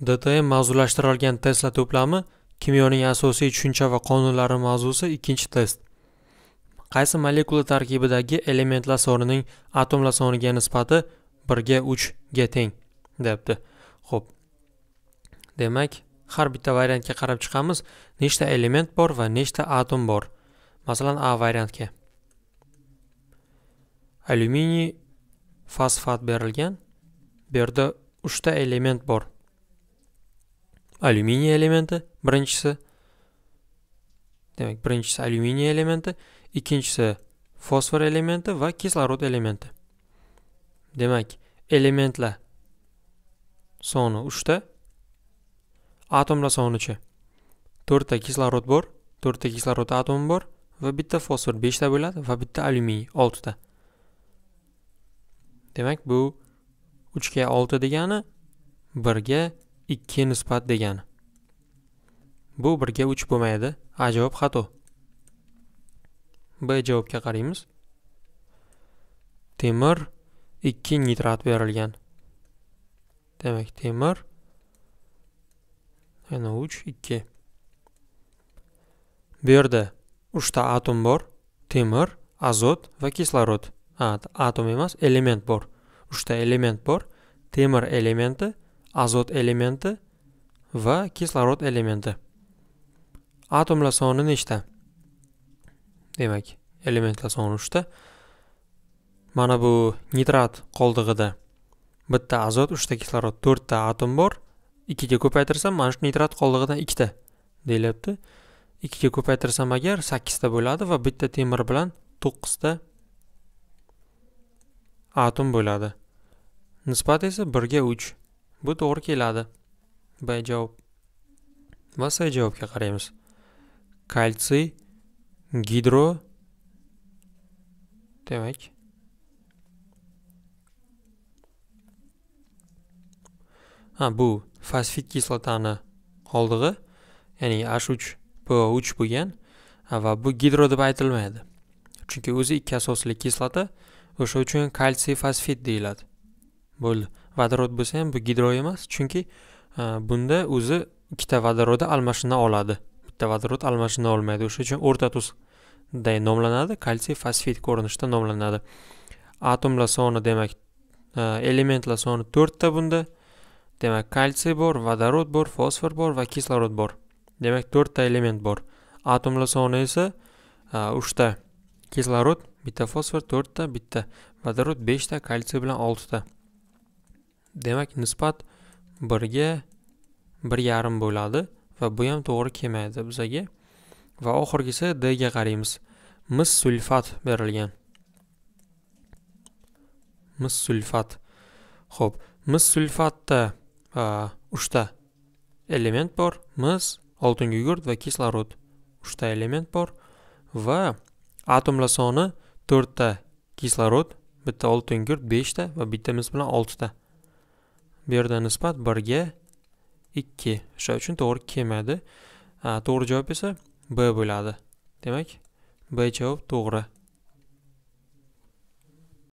DTM mavzulashtirilgan testlar to'plami kimyoning asosiy tushuncha va qonunlari mavzusi ikkinchi test. Qaysi molekula tarkibidagi elementlar sonining atomlar soniga nisbati 1 ga 3 ga teng, debdi. Xo'p. Demak, har bitta variantga qarab chiqamiz, nechta element bor va nechta atom bor. Masalan, A variantga alyuminiy fosfat berilgan. Bu yerda 3 ta element bor. alyuminiy elementi birinchisi demak birinchisi alyuminiy elementi ikkinchisi fosfor elementi va kislorod elementi demak elementlar soni 3 atomlar sonichi 4 kislorod bor 4 kislorod atomi bor va bitta fosfor 5 bo'ladi va bitta alyuminiy 6 demak bu uchga olti degani 1 ikki nisbat degani bu birga uch bo'lmaydi a javob xato b javobga qaraymiz temir ikki nitrat berilgan demak temir yana uch ikki bu yerda uchta atom bor temir azot va kislorod atom emas element bor uchta element bor temir elementi azot elementi va kislorod elementi atomlar soni nechta demak elementlar soni uchta mana bu nitrat qoldig'ida bitta azot uchta kislorod to'rtta atom bor ikkiga ko'paytirsam mana shu nitrat qoldig'idan ikkita deyilyapti ikkiga ko'paytirsam agar sakkizta bo'ladi va bitta temir bilan to'qqizta atom bo'ladi nisbat esa birga uch bu to'g'ri keladi b javob va c javobga qaraymiz kalsiy gidro demak ha bu fosfit kislotani qoldig'i ya'ni h uch po uch bo'lgan va bu gidro deb aytilmaydi chunki o'zi ikki asosli kislota o'sha uchun kalsiy fosfit deyiladi bo'ldi vodorod bo'lsa ham bu gidro emas chunki e, bunda o'zi ikkita vodorodni almashina oladi bitta vodorod almashina olmaydi o'sha uchun o'rta tuzday nomlanadi kalsiy fosfit ko'rinishida nomlanadi atomlar soni demak e, elementlar soni to'rtta bunda demak kalsiy bor vodorod bor fosfor bor va kislorod bor demak to'rtta element bor atomlar soni esa e, uchta kislorod bitta fosfor to'rtta bitta vodorod beshta kalsiy bilan oltita demak nisbat birga bir yarim bo'ladi va bu ham to'g'ri kelmaydi bizaga va oxirgisi d ga qaraymiz mis sulfat berilgan mis sulfat ho'p mis sulfatda uchta element bor mis oltin gugurt va kislorod uchta element bor va atomlar soni to'rtta kislorod bitta oltin gugurt beshta va bitta mis bilan oltita bu yerda nisbat 1 ga 2. O'sha uchun to'g'ri kelmadi. To'g'ri javob esa B bo'ladi. Demak, B javob to'g'ri.